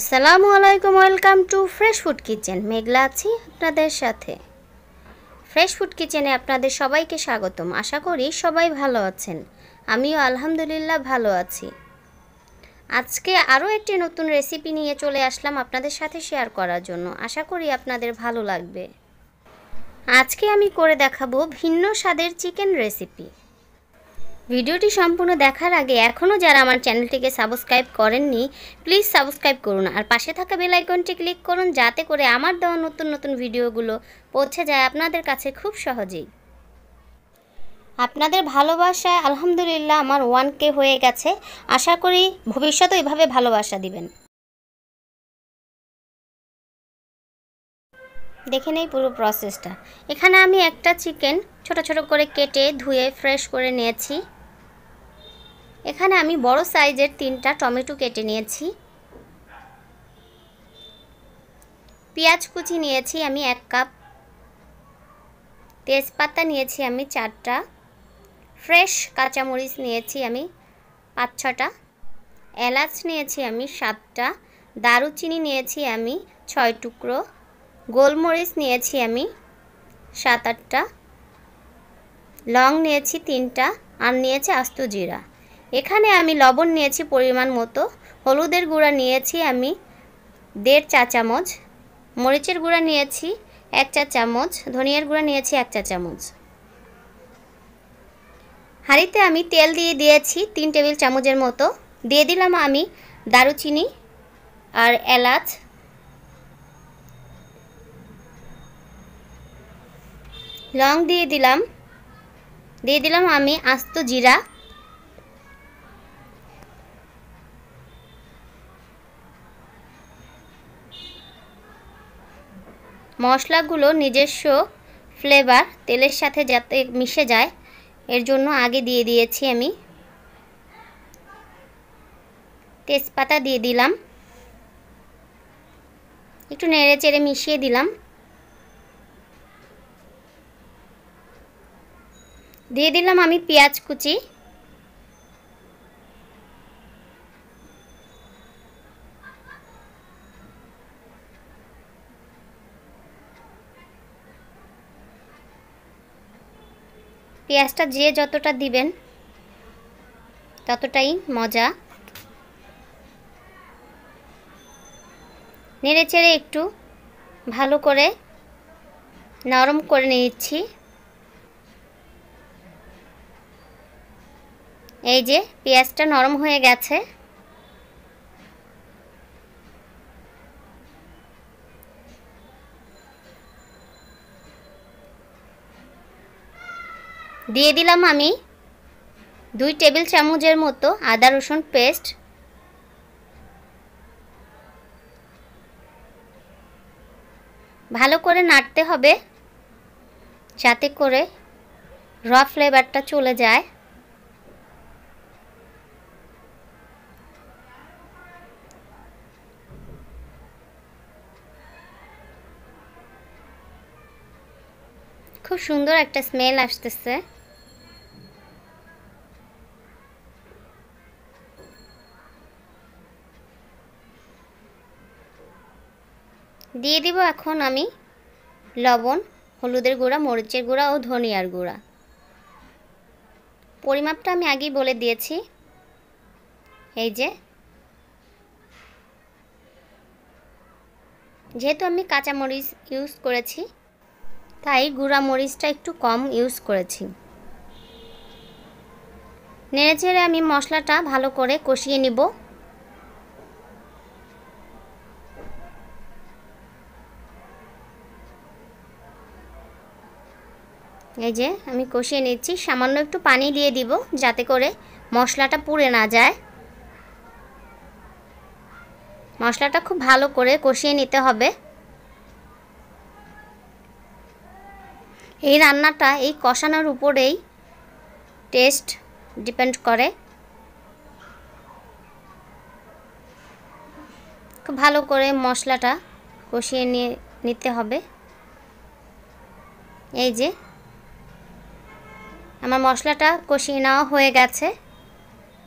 আসসালামু আলাইকুম welcome to fresh food kitchen Meghla আছি আপনাদের সাথে ফ্রেশ ফুড কিচেনে আপনাদের সবাইকে স্বাগতম আশা করি সবাই ভালো আছেন আমিও আলহামদুলিল্লাহ ভালো আছি আজকে আরও একটি নতুন রেসিপি নিয়ে চলে আসলাম আপনাদের সাথে শেয়ার করার জন্য আশা করি আপনাদের ভালো লাগবে আজকে আমি করে দেখাবো ভিন্ন স্বাদের চিকেন রেসিপি ভিডিওটি সম্পূর্ণ দেখার আগে এখনও যারা আমার চ্যানেলটিকে সাবস্ক্রাইব করেননি প্লিজ সাবস্ক্রাইব করুন আর পাশে থাকা বেল আইকনটি ক্লিক করুন যাতে করে আমার দেওয়া নতুন নতুন ভিডিওগুলো পৌঁছে যায় আপনাদের কাছে খুব সহজেই আপনাদের ভালোবাসায় আলহামদুলিল্লাহ আমার ওয়ান কে হয়ে গেছে আশা করি ভবিষ্যতে এভাবে ভালোবাসা দিবেন দেখে নেই পুরো প্রসেসটা এখানে আমি একটা চিকেন ছোট ছোট করে কেটে ধুয়ে ফ্রেশ করে নিয়েছি এখানে আমি বড় সাইজের তিনটা টমেটো কেটে নিয়েছি পেঁয়াজ কুচি নিয়েছি আমি এক কাপ তেজপাতা নিয়েছি আমি চারটা ফ্রেশ কাঁচামরিচ নিয়েছি আমি পাঁচ ছটা এলাচ নিয়েছি আমি সাতটা দারুচিনি নিয়েছি আমি ছয় টুকরো গোলমরিচ নিয়েছি আমি সাত আটটা লং নিয়েছি তিনটা আর নিয়েছি আস্ত জিরা এখানে আমি লবণ নিয়েছি পরিমাণ মতো হলুদের গুঁড়া নিয়েছি আমি দেড় চা চামচ মরিচের গুঁড়া নিয়েছি এক চা চামচ ধনিয়ার গুঁড়া নিয়েছি এক চা চামচ হাঁড়িতে আমি তেল দিয়ে দিয়েছি তিন টেবিল চামচের মতো দিয়ে দিলাম আমি দারুচিনি আর এলাচ লং দিয়ে দিলাম দিয়ে দিলাম আমি আস্ত জিরা মশলাগুলো নিজস্ব ফ্লেভার তেলের সাথে যাতে মিশে যায় এর জন্য আগে দিয়ে দিয়েছি আমি তেজপাতা দিয়ে দিলাম একটু নেড়ে চেড়ে মিশিয়ে দিলাম দিয়ে দিলাম আমি পেঁয়াজ কুচি পেঁয়াজটা যে যতটা দিবেন ততটাই মজা নেড়েচেড়ে একটু ভালো করে নরম করে নিচ্ছি এই যে পেঁয়াজটা নরম হয়ে গেছে দিয়ে দিলাম আমি দুই টেবিল চামচের মতো আদা রসুন পেস্ট ভালো করে নাড়তে হবে যাতে করে র ফ্লেভারটা চলে যায় খুব সুন্দর একটা স্মেল আসতেছে দিয়ে দিব এখন আমি লবণ হলুদের গুঁড়া মরিচের গুঁড়া ও ধনিয়ার গুঁড়া পরিমাপটা আমি আগেই বলে দিয়েছি এই যে যেহেতু আমি কাঁচামরিচ ইউজ করেছি তাই গুঁড়া মরিচটা একটু কম ইউজ করেছি নেড়ে চেড়ে আমি মশলাটা ভালো করে কষিয়ে নিব এই যে আমি কষিয়ে নিচ্ছি সামান্য একটু পানি দিয়ে দিব যাতে করে মশলাটা পুড়ে না যায় মশলাটা খুব ভালো করে কষিয়ে নিতে হবে এই রান্নাটা এই কষানোর উপরেই টেস্ট ডিপেন্ড করে খুব ভালো করে মশলাটা কষিয়ে নিয়ে নিতে হবে এই যে আমার মশলাটা কষিয়ে নেওয়া হয়ে গেছে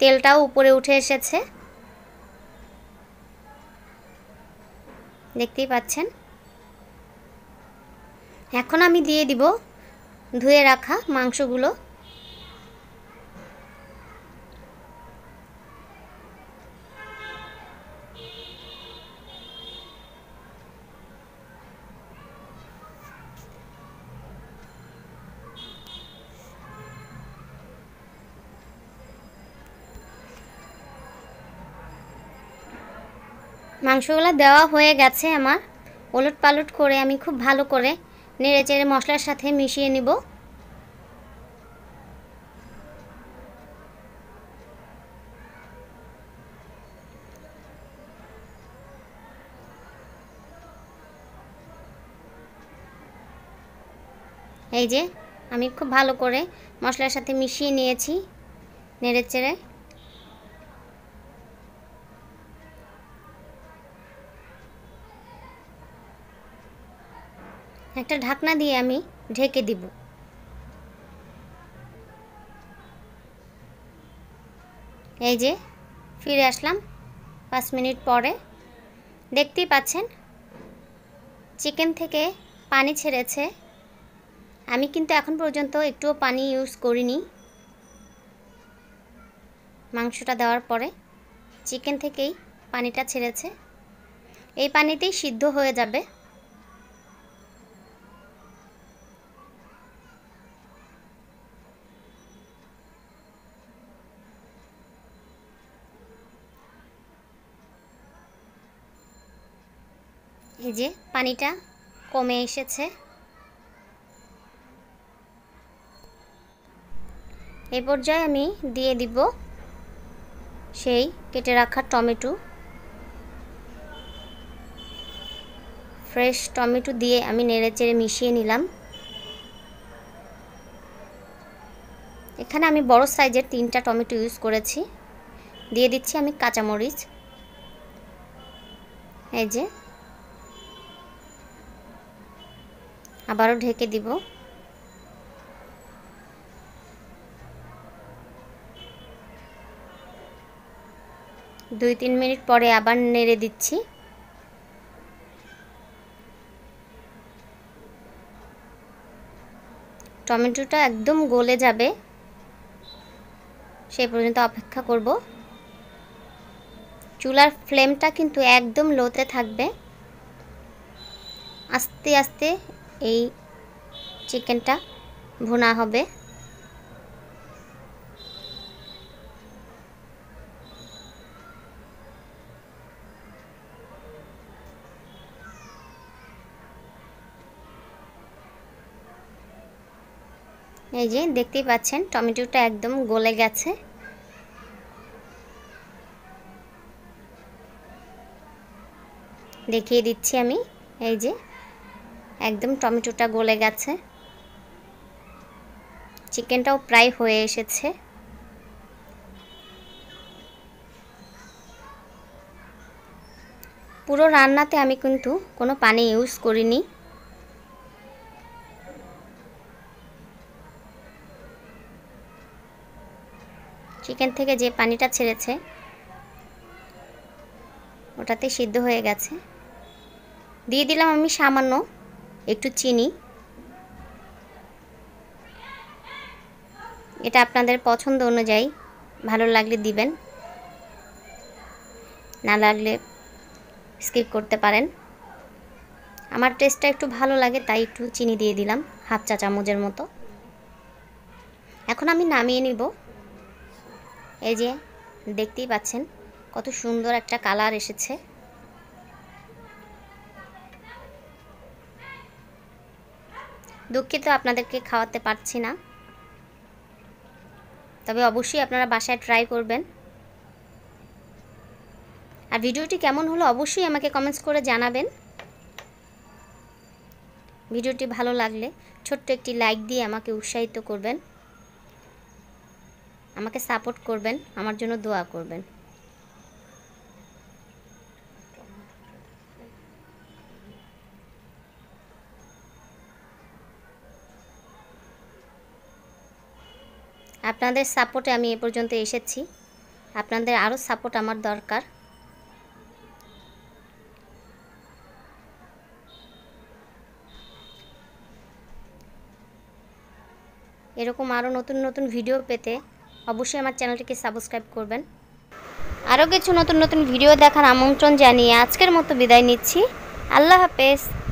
তেলটাও উপরে উঠে এসেছে দেখতেই পাচ্ছেন এখন আমি দিয়ে দিব ধুয়ে রাখা মাংসগুলো মাংসগুলো দেওয়া হয়ে গেছে আমার ওলট পালট করে আমি খুব ভালো করে নেড়ে চেড়ে মশলার সাথে মিশিয়ে নিব এই যে আমি খুব ভালো করে মশলার সাথে মিশিয়ে নিয়েছি নেড়ে চেড়ে একটা ঢাকনা দিয়ে আমি ঢেকে দিব এই যে ফিরে আসলাম পাঁচ মিনিট পরে দেখতেই পাচ্ছেন চিকেন থেকে পানি ছেড়েছে আমি কিন্তু এখন পর্যন্ত একটুও পানি ইউজ করিনি মাংসটা দেওয়ার পরে চিকেন থেকেই পানিটা ছেড়েছে এই পানিতেই সিদ্ধ হয়ে যাবে যে পানিটা কমে এসেছে এ পর্যায়ে আমি দিয়ে দিব সেই কেটে রাখা টমেটো ফ্রেশ টমেটো দিয়ে আমি নেড়ে চেড়ে মিশিয়ে নিলাম এখানে আমি বড় সাইজের তিনটা টমেটো ইউজ করেছি দিয়ে দিচ্ছি আমি কাঁচামরিচ এই যে আবারও ঢেকে দিব দুই তিন মিনিট পরে আবার নেড়ে দিচ্ছি টমেটোটা একদম গলে যাবে সেই পর্যন্ত অপেক্ষা করব চুলার ফ্লেমটা কিন্তু একদম লোতে থাকবে আস্তে আস্তে এই চিকেনটা ভুনা হবে এই যে দেখতেই পাচ্ছেন টমেটোটা একদম গলে গেছে দেখিয়ে দিচ্ছি আমি এই যে একদম টমেটোটা গলে গেছে চিকেনটাও প্রায় হয়ে এসেছে পুরো রান্নাতে আমি কিন্তু কোনো পানি ইউজ করিনি চিকেন থেকে যে পানিটা ছেড়েছে ওটাতে সিদ্ধ হয়ে গেছে দিয়ে দিলাম আমি সামান্য একটু চিনি এটা আপনাদের পছন্দ অনুযায়ী ভালো লাগলে দিবেন না লাগলে স্কিপ করতে পারেন আমার টেস্টটা একটু ভালো লাগে তাই একটু চিনি দিয়ে দিলাম হাফ চা চামচের মতো এখন আমি নামিয়ে নিব এই যে দেখতেই পাচ্ছেন কত সুন্দর একটা কালার এসেছে দুঃখিত আপনাদেরকে খাওয়াতে পারছি না তবে অবশ্যই আপনারা বাসায় ট্রাই করবেন আর ভিডিওটি কেমন হলো অবশ্যই আমাকে কমেন্টস করে জানাবেন ভিডিওটি ভালো লাগলে ছোট্ট একটি লাইক দিয়ে আমাকে উৎসাহিত করবেন আমাকে সাপোর্ট করবেন আমার জন্য দোয়া করবেন আপনাদের সাপোর্টে আমি এ পর্যন্ত এসেছি আপনাদের আরও সাপোর্ট আমার দরকার এরকম আরও নতুন নতুন ভিডিও পেতে অবশ্যই আমার চ্যানেলটিকে সাবস্ক্রাইব করবেন আরও কিছু নতুন নতুন ভিডিও দেখার আমন্ত্রণ জানিয়ে আজকের মতো বিদায় নিচ্ছি আল্লাহ হাফেজ